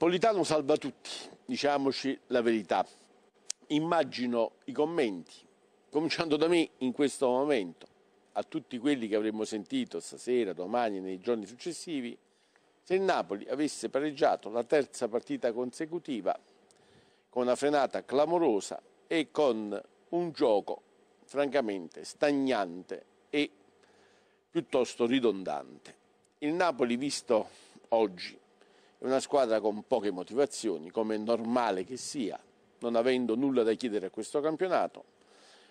Politano salva tutti, diciamoci la verità. Immagino i commenti, cominciando da me in questo momento, a tutti quelli che avremmo sentito stasera, domani e nei giorni successivi, se il Napoli avesse pareggiato la terza partita consecutiva con una frenata clamorosa e con un gioco francamente stagnante e piuttosto ridondante. Il Napoli visto oggi è una squadra con poche motivazioni, come è normale che sia, non avendo nulla da chiedere a questo campionato,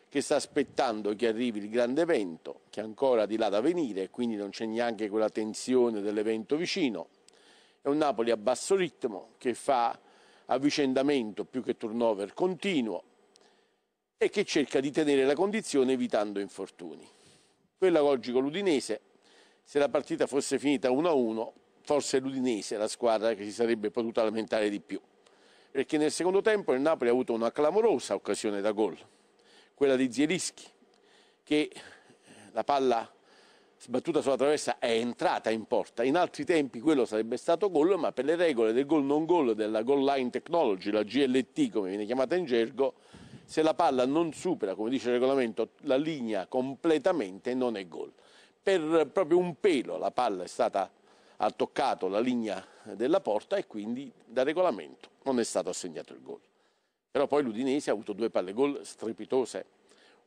che sta aspettando che arrivi il grande evento, che è ancora di là da venire, quindi non c'è neanche quella tensione dell'evento vicino. È un Napoli a basso ritmo che fa avvicendamento più che turnover continuo e che cerca di tenere la condizione evitando infortuni. Quella oggi l'Udinese, se la partita fosse finita 1-1, forse l'Udinese la squadra che si sarebbe potuta lamentare di più, perché nel secondo tempo il Napoli ha avuto una clamorosa occasione da gol, quella di Zielischi, che eh, la palla sbattuta sulla traversa è entrata in porta. In altri tempi quello sarebbe stato gol, ma per le regole del gol non gol, della goal line technology, la GLT come viene chiamata in gergo, se la palla non supera, come dice il regolamento, la linea completamente non è gol. Per proprio un pelo la palla è stata ha toccato la linea della porta e quindi da regolamento non è stato assegnato il gol. Però poi l'Udinese ha avuto due palle gol strepitose,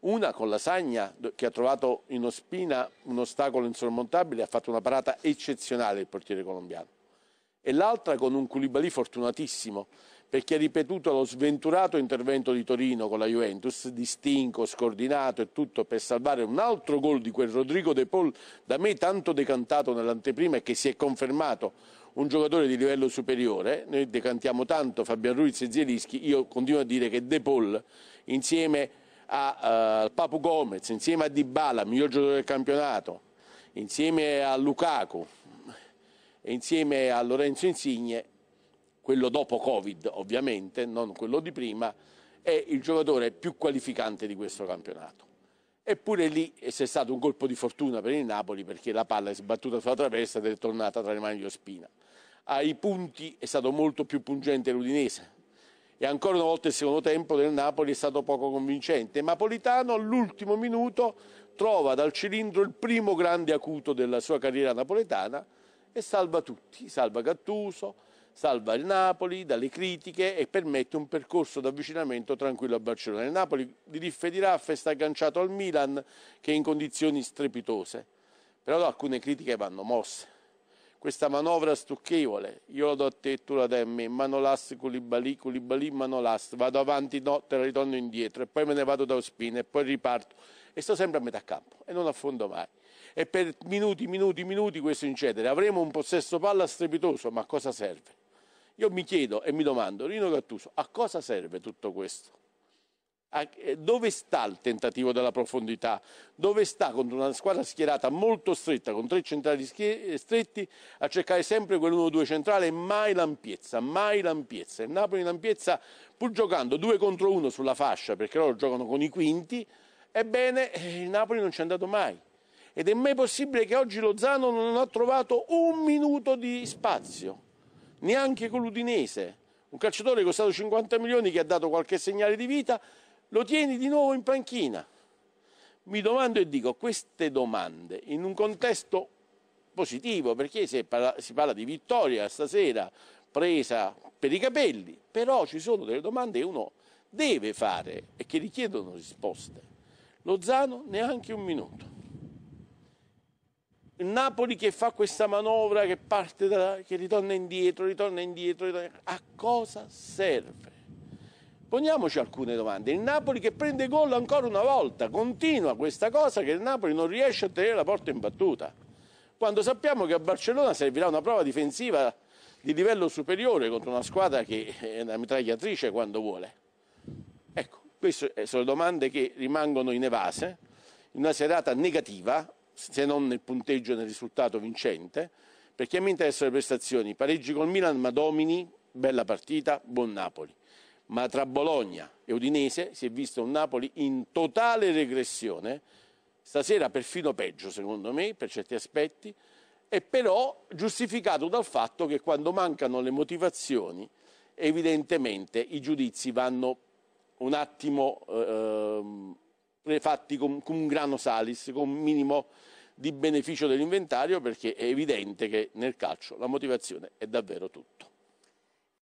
una con la Sagna che ha trovato in Ospina un ostacolo insormontabile, ha fatto una parata eccezionale il portiere colombiano, e l'altra con un Culibali fortunatissimo perché ha ripetuto lo sventurato intervento di Torino con la Juventus, distinto, scordinato e tutto per salvare un altro gol di quel Rodrigo De Paul da me tanto decantato nell'anteprima e che si è confermato un giocatore di livello superiore, noi decantiamo tanto Fabian Ruiz e Zielischi, io continuo a dire che De Paul insieme a uh, Papu Gomez, insieme a Dybala, miglior giocatore del campionato, insieme a Lukaku insieme a Lorenzo Insigne quello dopo Covid ovviamente, non quello di prima, è il giocatore più qualificante di questo campionato. Eppure lì è stato un colpo di fortuna per il Napoli perché la palla è sbattuta sulla traversa ed è tornata tra le mani di Ospina. Ai punti è stato molto più pungente l'Udinese e ancora una volta il secondo tempo del Napoli è stato poco convincente. Napolitano all'ultimo minuto trova dal cilindro il primo grande acuto della sua carriera napoletana e salva tutti, salva Gattuso, salva il Napoli dalle critiche e permette un percorso d'avvicinamento tranquillo a Barcellona. Il Napoli di Diffediraff sta agganciato al Milan che è in condizioni strepitose, però alcune critiche vanno mosse. Questa manovra stucchevole, io la do a te, tu la dai a me, Manolas, Koulibaly, Koulibaly, Manolas, vado avanti, no, te la ritorno indietro e poi me ne vado da Ospina e poi riparto e sto sempre a metà campo e non affondo mai e per minuti, minuti, minuti questo incedere. Avremo un possesso palla strepitoso, ma a cosa serve? Io mi chiedo e mi domando, Rino Gattuso, a cosa serve tutto questo? Eh, dove sta il tentativo della profondità? Dove sta contro una squadra schierata molto stretta, con tre centrali eh, stretti, a cercare sempre quell'1-2 centrale e mai l'ampiezza, mai l'ampiezza. Il Napoli l'ampiezza, pur giocando due contro uno sulla fascia, perché loro giocano con i quinti, ebbene eh, il Napoli non ci è andato mai. Ed è mai possibile che oggi Lozano non ha trovato un minuto di spazio neanche con l'Udinese. Un calciatore costato 50 milioni che ha dato qualche segnale di vita, lo tieni di nuovo in panchina. Mi domando e dico queste domande in un contesto positivo, perché si parla, si parla di vittoria stasera, presa per i capelli, però ci sono delle domande che uno deve fare e che richiedono risposte. Lozano neanche un minuto il Napoli che fa questa manovra che parte da, che ritorna indietro, ritorna indietro, ritorna, a cosa serve? Poniamoci alcune domande. Il Napoli che prende gol ancora una volta, continua questa cosa che il Napoli non riesce a tenere la porta in battuta. Quando sappiamo che a Barcellona servirà una prova difensiva di livello superiore contro una squadra che è una mitragliatrice quando vuole. Ecco, queste sono domande che rimangono in evase, in una serata negativa, se non nel punteggio e nel risultato vincente. Perché a me interessano le prestazioni, pareggi col Milan, ma domini, bella partita, buon Napoli. Ma tra Bologna e Udinese si è visto un Napoli in totale regressione, stasera perfino peggio secondo me per certi aspetti, e però giustificato dal fatto che quando mancano le motivazioni evidentemente i giudizi vanno un attimo eh, ehm, eh, fatti con, con un grano salis, con un minimo di beneficio dell'inventario perché è evidente che nel calcio la motivazione è davvero tutto.